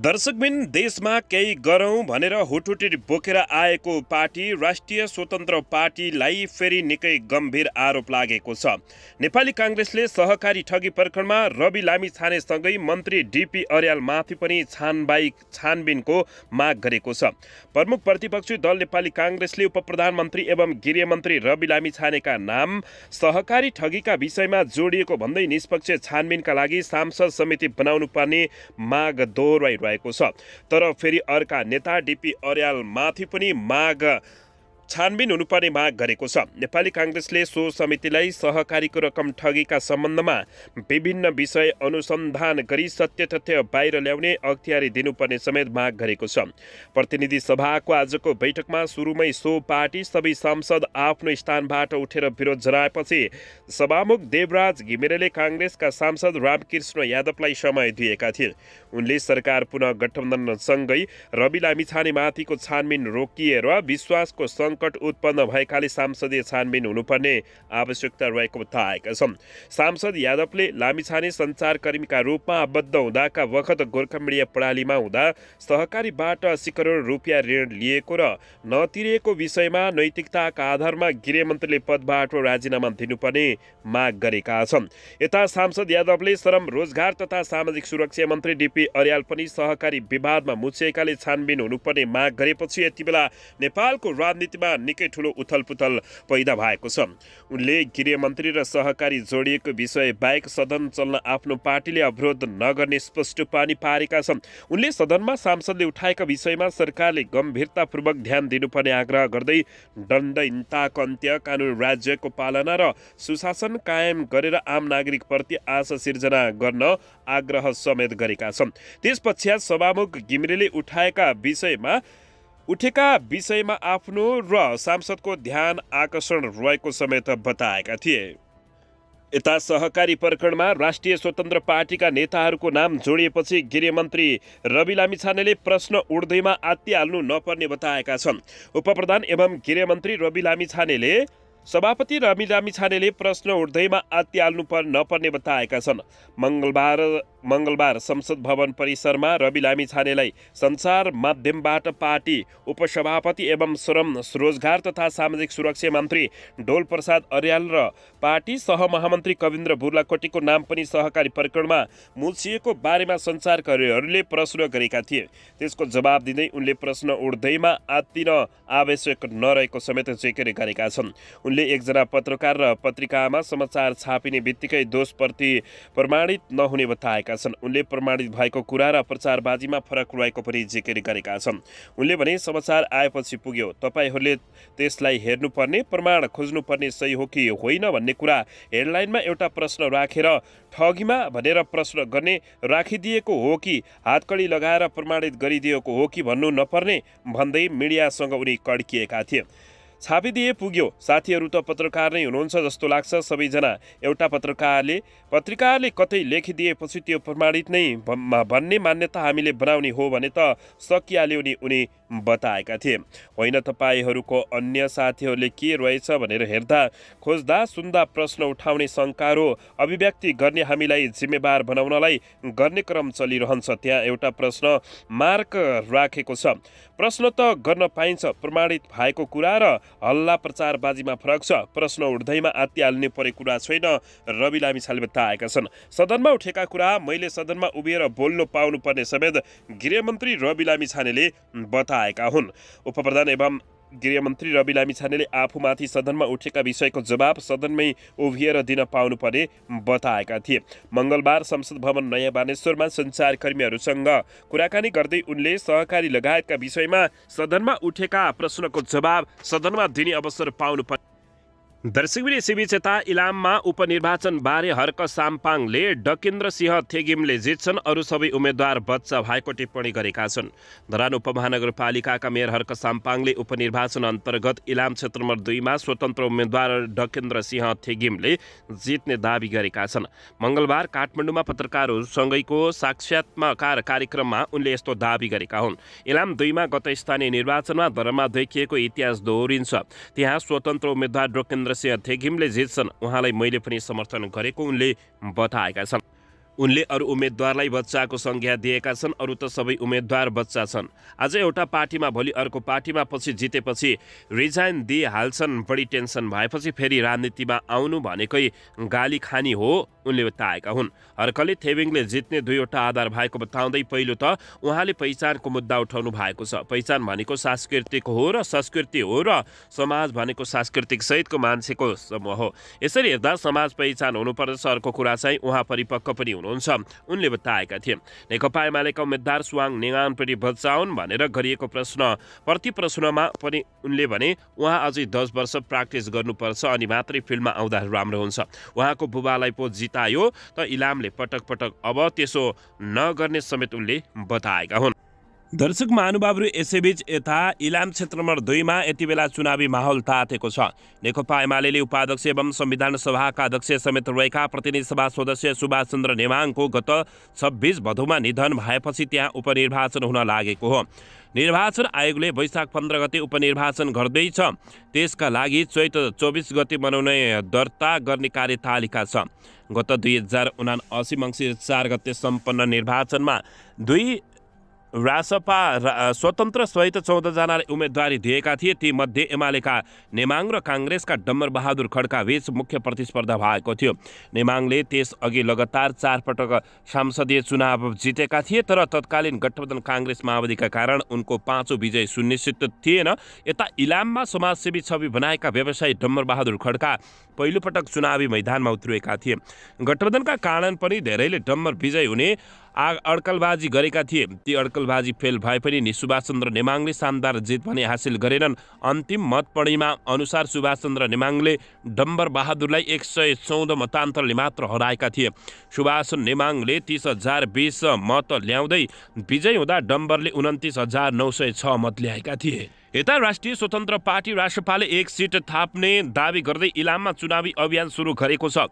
दर्शकबिन देशमा केही गरौँ भनेर हुटहुटी बोकेर आएको पार्टी राष्ट्रिय स्वतन्त्र पार्टीलाई फेरि निकै गम्भीर आरोप लागेको छ नेपाली काङ्ग्रेसले सहकारी ठगी प्रकरणमा रवि लामी छानेसँगै मन्त्री डिपी अर्यालमाथि पनि छानबाई छानबिनको माग गरेको छ प्रमुख प्रतिपक्षी दल नेपाली काङ्ग्रेसले उप प्रधानमन्त्री एवं गृहमन्त्री रवि लामी छानेका नाम सहकारी ठगीका विषयमा जोडिएको भन्दै निष्पक्ष छानबिनका लागि सांसद समिति बनाउनुपर्ने माग दोहोऱ्याइ भएको छ तर फेरि अर्का नेता डिपी अर्यालमाथि पनि माग छानबिन हुनुपर्ने माग गरेको छ नेपाली काङ्ग्रेसले सो समितिलाई सहकारीको रकम ठगेका सम्बन्धमा विभिन्न विषय अनुसन्धान गरी सत्य तथ्य बाहिर ल्याउने अख्तियारी दिनुपर्ने समेत माग गरेको छ प्रतिनिधि सभाको आजको बैठकमा सुरुमै सो पार्टी सबै सांसद आफ्नो स्थानबाट उठेर विरोध जनाएपछि सभामुख देवराज घिमिरेले काङ्ग्रेसका सांसद रामकृष्ण यादवलाई समय दिएका थिए उनले सरकार पुनः गठबन्धनसँगै रवि लामिछानेमाथिको छानबिन रोकिएर विश्वासको सङ्क सङ्कट उत्पन्न भएकाले सांसदीय छानबिन हुनुपर्ने आवश्यकता रहेको बताएका छन् सांसद यादवले लामिछाने सञ्चारकर्मीका रूपमा आबद्ध हुँदाका वखत गोर्खा मिडिया प्रणालीमा हुँदा सहकारीबाट अस्सी करोड रुपियाँ ऋण लिएको र नतिरिएको विषयमा नैतिकताका आधारमा गृहमन्त्रीले पदबाट राजीनामा दिनुपर्ने माग गरेका छन् यता सांसद यादवले श्रम रोजगार तथा सामाजिक सुरक्षा मन्त्री डिपी अर्याल पनि सहकारी विवादमा मुछिएकाले छानबिन हुनुपर्ने माग गरेपछि यति बेला नेपालको राजनीतिमा निकै ठुलो उथलपुथल पैदा भएको छ उनले गृहमन्त्री र सहकारी जोडिएको विषय बाहेक सदन चल्न आफ्नो पार्टीले अवरोध नगर्ने स्पष्ट पानी पारेका छन् उनले सदनमा सांसदले उठाएका विषयमा सरकारले गम्भीरतापूर्वक ध्यान दिनुपर्ने आग्रह गर्दै दण्डहीनताको अन्त्य कानुन राज्यको पालना र सुशासन कायम गरेर आम नागरिकप्रति आशा सिर्जना गर्न आग्रह समेत गरेका छन् त्यस पश्चात सभामुख घिमिरेले उठाएका विषयमा उठेका विषयमा आफ्नो र सांसदको ध्यान आकर्षण रहेको समेत बताएका थिए यता सहकारी प्रकरणमा राष्ट्रिय स्वतन्त्र पार्टीका नेताहरूको नाम जोडिएपछि गृहमन्त्री रवि लामिछानेले प्रश्न उठ्दैमा आत्तिहाल्नु नपर्ने बताएका छन् उपप्रधान एवं गृहमन्त्री रवि लामिछानेले सभापति रवि लामिछानेले प्रश्न उठ्दैमा आत्तिहाल्नु पर नपर्ने बताएका छन् मङ्गलबार मङ्गलबार संसद भवन परिसरमा रवि लामिछानेलाई सञ्चार माध्यमबाट पार्टी उपसभापति एवं श्रम रोजगार तथा सामाजिक सुरक्षा मन्त्री डोलप्रसाद अर्याल र पार्टी सहमहामन्त्री कविन्द्र बुर्लाकोटीको नाम पनि सहकारी प्रकरणमा मुछिएको बारेमा सञ्चारकर्मीहरूले प्रश्न गरेका थिए त्यसको जवाब दिँदै उनले प्रश्न उठ्दैमा आत्तिन आवश्यक नरहेको समेत जिकिर गरेका छन् उनले एकजना पत्रकार र पत्रिकामा समाचार छापिने बित्तिकै दोषप्रति प्रमाणित नहुने बताएका गरेका छन् उनले प्रमाणित भएको कुरा र प्रचारबाजीमा फरक रहेको पनि जिकिर गरेका छन् उनले भने समाचार आएपछि पुग्यो तपाईँहरूले त्यसलाई हेर्नुपर्ने प्रमाण खोज्नुपर्ने सही हो कि होइन भन्ने कुरा हेडलाइनमा एउटा प्रश्न राखेर ठगीमा भनेर प्रश्न गर्ने राखिदिएको हो कि हातकडी लगाएर प्रमाणित गरिदिएको हो कि भन्नु नपर्ने भन्दै मिडियासँग उनी कड्किएका थिए छापिदिए पुग्यो साथीहरू त पत्रकार नै हुनुहुन्छ जस्तो लाग्छ सबैजना एउटा पत्रकारले पत्रकारले कतै लेखिदिएपछि त्यो प्रमाणित नै भन्ने मान्यता हामीले बनाउने हो भने त सकिहाल्यो नि उनी बताएका थिए होइन तपाईँहरूको अन्य साथीहरूले के रहेछ भनेर हेर्दा खोज्दा सुन्दा प्रश्न उठाउने शङ्कारो अभिव्यक्ति गर्ने हामीलाई जिम्मेवार बनाउनलाई गर्ने क्रम चलिरहन्छ त्यहाँ एउटा प्रश्न मार्क राखेको छ प्रश्न त गर्न पाइन्छ प्रमाणित भएको कुरा र हल्ला प्रचारबाजीमा फरक छ प्रश्न उठ्दैमा आत्तिहाल्ने परे कुरा छैन रवि लामिछाले बताएका छन् सदनमा उठेका कुरा मैले सदनमा उभिएर बोल्नु पाउनुपर्ने समेत गृहमन्त्री रवि लामिछानेले बताए आएका हुन् उपप्रधान एवं गृहमन्त्री रवि लामिछानेले आफूमाथि सदनमा उठेका विषयको जवाब सदनमै उभिएर दिन पाउनुपर्ने बताएका थिए मङ्गलबार संसद भवन नयाँ बानेश्वरमा सञ्चारकर्मीहरूसँग कुराकानी गर्दै उनले सहकारी लगायतका विषयमा सदनमा उठेका प्रश्नको जवाब सदनमा दिने अवसर पाउनुपर्ने दर्शकवीर यसैबीच इलाममा उपनिर्वाचनबारे हर्क साम्पाङले डकेन्द्र सिंह थेगिमले जित्छन् अरू सबै उम्मेद्वार बच्चा भएको टिप्पणी गरेका छन् धरान उपमहानगरपालिकाका मेयर हर्क साम्पाङले उपनिर्वाचन अन्तर्गत इलाम क्षेत्र नम्बर दुईमा स्वतन्त्र उम्मेद्वार डकेन्द्र सिंह थेगिमले जित्ने दावी गरेका छन् मङ्गलबार काठमाडौँमा पत्रकारहरूसँगैको साक्षात्मकार कार्यक्रममा उनले यस्तो दावी गरेका हुन् इलाम दुईमा गत स्थानीय निर्वाचनमा धर्ममा देखिएको इतिहास दोहोरिन्छ त्यहाँ स्वतन्त्र उम्मेद्वार डकेन्द्र काङ्ग्रेसी अध्यक्षिमले जित्छन् उहाँलाई मैले पनि समर्थन गरेको उनले बताएका छन् उनले अरू उम्मेद्वारलाई बच्चाको संज्ञा दिएका छन् अरू त सबै उम्मेद्वार बच्चा छन् आज एउटा पार्टीमा भोलि अर्को पार्टीमा पछि जितेपछि रिजाइन दिइहाल्छन् बढी टेन्सन भएपछि फेरि राजनीतिमा आउनु भनेकै गाली खानी हो उनले बताएका हुन् हर्कले थेबिङले जित्ने दुईवटा आधार भएको बताउँदै पहिलो त उहाँले पहिचानको मुद्दा उठाउनु भएको छ पहिचान भनेको सांस्कृतिक हो र संस्कृति हो र समाज भनेको सांस्कृतिक सहितको मान्छेको समूह हो यसरी हेर्दा समाज पहिचान हुनुपर्दछ अर्को कुरा चाहिँ उहाँ परिपक्व पनि हुनुहुन्छ उनले बताएका थिए नेकपा एमालेका उम्मेद्वार सुवाङ पनि बचाउन् भनेर गरिएको प्रश्न प्रति प्रश्नमा पनि उनले भने उहाँ अझै दस वर्ष प्र्याक्टिस गर्नुपर्छ अनि मात्रै फिल्डमा आउँदा राम्रो हुन्छ उहाँको बुबालाई पो जित बितायो त इलामले पटक पटक अब त्यसो नगर्ने समेत उनले बताएका हुन् दर्शक महानुभावहरू यसैबीच यता इलाम क्षेत्र नम्बर दुईमा यति बेला चुनावी माहौल तातेको छ नेकपा एमाले उपाध्यक्ष एवं संविधान सभाका अध्यक्ष समेत रहेका प्रतिनिधि सभा सदस्य सुभाष चन्द्र नेवाङको गत छब्बिस भदौमा निधन भएपछि त्यहाँ उपनिर्वाचन हुन लागेको हो निर्वाचन आयोगले वैशाख पन्ध्र गते उपनिर्वाचन गर्दैछ त्यसका लागि चैत चौबिस गते मनाउने दर्ता गर्ने कार्यतालिका छ गत दुई हजार उना असी मङ्सिर चार गते सम्पन्न निर्वाचनमा दुई रासपा रा, स्वतन्त्र सहित चौधजना उम्मेदवारी दिएका थिए ती मध्ये एमालेका नेमाङ र काङ्ग्रेसका डम्बर बहादुर खड्का बीच मुख्य प्रतिस्पर्धा भएको थियो नेमाङले त्यसअघि लगातार चारपटक संसदीय चुनाव जितेका थिए तर तत्कालीन गठबन्धन काङ्ग्रेस माओवादीका कारण उनको पाँचौँ विजय सुनिश्चित थिएन यता इलाममा समाजसेवी छवि बनाएका व्यवसायी डम्बर बहादुर खड्का पहिलोपटक चुनावी मैदानमा उत्रिएका थिए गठबन्धनका कारण पनि धेरैले डम्बर विजय हुने आ अड्कलबाजी गरेका थिए ती अड्कलबाजी फेल भए पनि नि सुभाषचन्द्र नेमाङले शानदार जित भने हासिल गरेनन् अन्तिम मतपणीमा अनुसार सुभाषचन्द्र नेमाङले डम्बर बहादुरलाई एक सय चौध मतान्तरले मात्र हराएका थिए सुभाष नेमाङले तिस हजार बिस मत ल्याउँदै विजय हुँदा डम्बरले उन्तिस हजार नौ सय छ मत ल्याएका थिए यता राष्ट्रिय स्वतन्त्र पार्टी राष्ट्रपाले एक सिट थाप्ने दावी गर्दै इलाममा चुनावी अभियान सुरु गरेको छ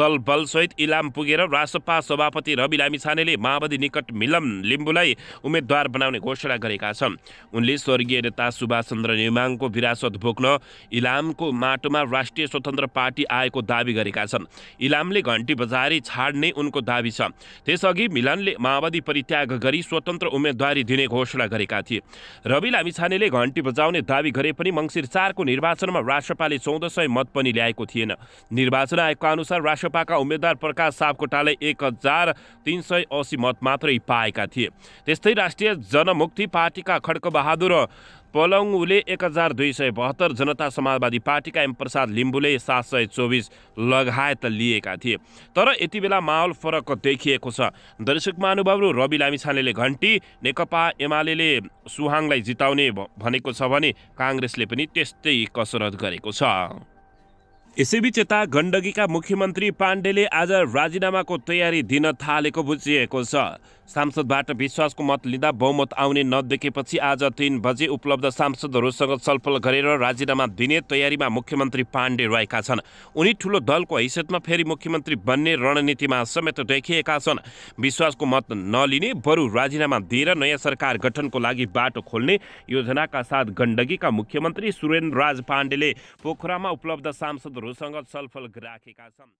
दल बलसहित इलाम पुगेर राष्ट्रपा सभापति रवि लामिछानेले माओवादी निकट मिलम लिम्बुलाई उम्मेद्वार बनाउने घोषणा गरेका छन् उनले स्वर्गीय नेता सुभाषचन्द्र नेमाङको विरासत बोक्न इलामको माटोमा राष्ट्रिय स्वतन्त्र पार्टी आएको दावी गरेका छन् इलामले घन्टी बजारी छाड्ने उनको दावी छ त्यसअघि मिलनले माओवादी परित्याग गरी स्वतन्त्र उम्मेदवारी दिने घोषणा गरेका थिए रवि लामिछानेले घन्टी घण्टी बजाउने दावी गरे पनि मङ्सिर चारको निर्वाचनमा राष्ट्रपाले चौध सय मत पनि ल्याएको थिएन निर्वाचन आयोगका अनुसार राष्ट्रपाका उम्मेद्वार प्रकाश सापकोटाले एक हजार तिन सय असी मत मात्रै पाएका थिए त्यस्तै राष्ट्रिय जनमुक्ति पार्टीका बहादुर पलङले एक हजार दुई सय बहत्तर जनता समाजवादी पार्टीका एमप्रसाद लिम्बुले सात सय चौबिस लगायत लिएका थिए तर यति बेला माहौल फरक देखिएको छ दर्शक महानुभावहरू रवि लामिछानेले घन्टी नेकपा एमाले सुहाङलाई जिताउने भनेको छ भने काङ्ग्रेसले पनि त्यस्तै कसरत गरेको छ यसैबीच यता गण्डकीका मुख्यमन्त्री पाण्डेले आज राजीनामाको तयारी दिन थालेको बुझिएको छ सांसदबाट विश्वासको मत लिँदा बहुमत आउने नदेखेपछि आज तिन बजे उपलब्ध सांसदहरूसँग छलफल गरेर राजीनामा दिने तयारीमा मुख्यमन्त्री पाण्डे रहेका छन् उनी ठुलो दलको हैसियतमा फेरि मुख्यमन्त्री बन्ने रणनीतिमा समेत देखिएका छन् विश्वासको मत नलिने बरु राजीनामा दिएर नयाँ सरकार गठनको लागि बाटो खोल्ने योजनाका साथ गण्डकीका मुख्यमन्त्री सुरेन्द्र राज पाण्डेले पोखरामा उपलब्ध सांसदहरूसँग छलफल राखेका छन्